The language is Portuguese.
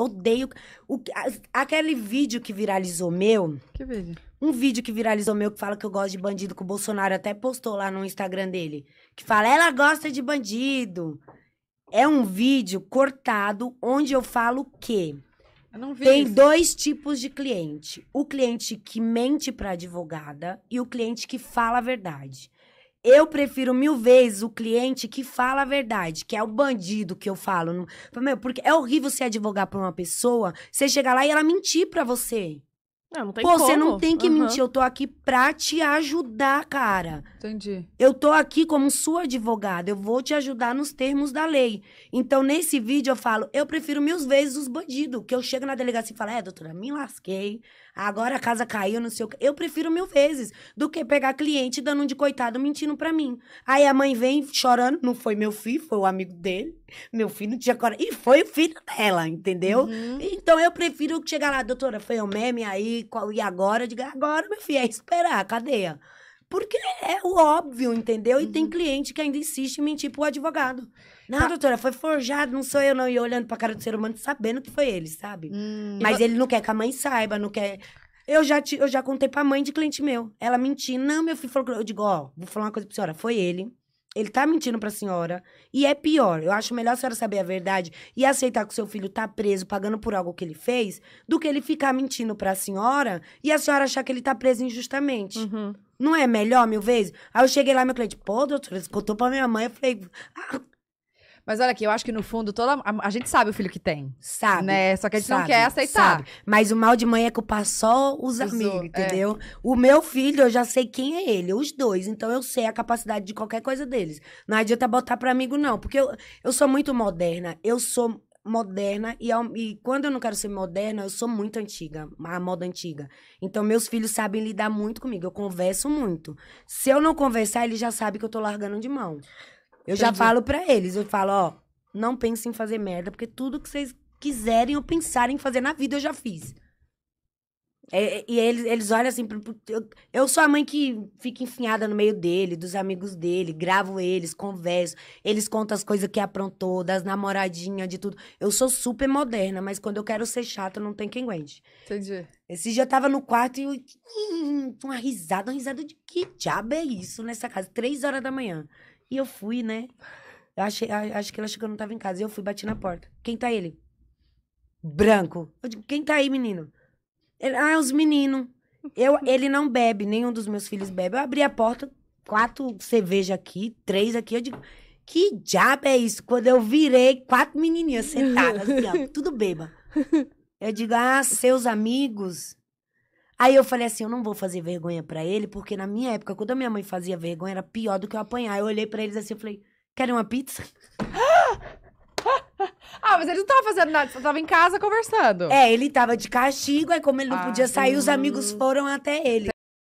odeio. O, a, aquele vídeo que viralizou meu. Que vídeo? Um vídeo que viralizou meu que fala que eu gosto de bandido, que o Bolsonaro até postou lá no Instagram dele. Que fala, ela gosta de bandido. É um vídeo cortado onde eu falo que. Tem isso. dois tipos de cliente: o cliente que mente para advogada e o cliente que fala a verdade. Eu prefiro mil vezes o cliente que fala a verdade, que é o bandido que eu falo. Meu, porque é horrível você advogar pra uma pessoa, você chegar lá e ela mentir pra você. Não, não tem Pô, como. você não tem que uhum. mentir. Eu tô aqui pra te ajudar, cara. Entendi. Eu tô aqui como sua advogada. Eu vou te ajudar nos termos da lei. Então, nesse vídeo, eu falo, eu prefiro mil vezes os bandidos. Que eu chego na delegacia e falo, é, doutora, me lasquei. Agora a casa caiu, não sei o que. Eu prefiro mil vezes do que pegar cliente dando um de coitado mentindo pra mim. Aí a mãe vem chorando. Não foi meu filho, foi o amigo dele. Meu filho não tinha coragem. E foi o filho dela, entendeu? Uhum. Então, eu prefiro chegar lá, doutora, foi o um meme aí qual e agora? Eu digo, agora, meu filho, é esperar, cadeia. Porque é o óbvio, entendeu? E uhum. tem cliente que ainda insiste em mentir pro advogado. Não, tá. doutora, foi forjado, não sou eu não. E olhando pra cara do ser humano, sabendo que foi ele, sabe? Hum. Mas ele não quer que a mãe saiba, não quer... Eu já, te, eu já contei pra mãe de cliente meu. Ela mentiu. Não, meu filho falou... Eu digo, ó, vou falar uma coisa pra senhora. Foi ele. Ele tá mentindo pra senhora. E é pior. Eu acho melhor a senhora saber a verdade e aceitar que o seu filho tá preso pagando por algo que ele fez do que ele ficar mentindo pra senhora e a senhora achar que ele tá preso injustamente. Uhum. Não é melhor mil vezes? Aí eu cheguei lá, meu cliente, pô, doutora, escutou contou pra minha mãe. Eu falei, ah, mas olha aqui, eu acho que no fundo toda a, a gente sabe o filho que tem. Sabe. Né? Só que a gente sabe, não quer aceitar. Sabe. Mas o mal de mãe é culpar só os Usou, amigos, é. entendeu? É. O meu filho, eu já sei quem é ele, os dois. Então eu sei a capacidade de qualquer coisa deles. Não adianta botar para amigo, não. Porque eu, eu sou muito moderna. Eu sou moderna e, e, quando eu não quero ser moderna, eu sou muito antiga, a moda antiga. Então meus filhos sabem lidar muito comigo, eu converso muito. Se eu não conversar, eles já sabem que eu tô largando de mão. Eu Entendi. já falo para eles, eu falo, ó, não pensem em fazer merda, porque tudo que vocês quiserem ou pensarem em fazer na vida eu já fiz. É, é e eles, eles olham assim. Eu, eu sou a mãe que fica enfiada no meio dele, dos amigos dele, gravo eles, converso, eles contam as coisas que aprontou, das namoradinhas, de tudo. Eu sou super moderna, mas quando eu quero ser chata, não tem quem aguente. Entendi. Esse dia eu tava no quarto e eu, uma risada, uma risada de que diabo é isso nessa casa? Três horas da manhã. E eu fui, né? Eu achei, acho que ela achou que eu não tava em casa. E eu fui, bati na porta. Quem tá ele? Branco. Eu digo, quem tá aí, menino? Ele, ah, os meninos. Eu, ele não bebe, nenhum dos meus filhos bebe. Eu abri a porta, quatro cerveja aqui, três aqui. Eu digo, que diabo é isso? Quando eu virei, quatro menininhas sentadas, assim, ó, tudo beba. Eu digo, ah, seus amigos Aí eu falei assim, eu não vou fazer vergonha para ele, porque na minha época, quando a minha mãe fazia vergonha, era pior do que eu apanhar. Eu olhei para eles assim, eu falei, querem uma pizza? ah, mas ele não tava fazendo nada, você tava em casa conversando. É, ele tava de castigo, aí como ele não ah, podia sair, hum. os amigos hum. foram até ele.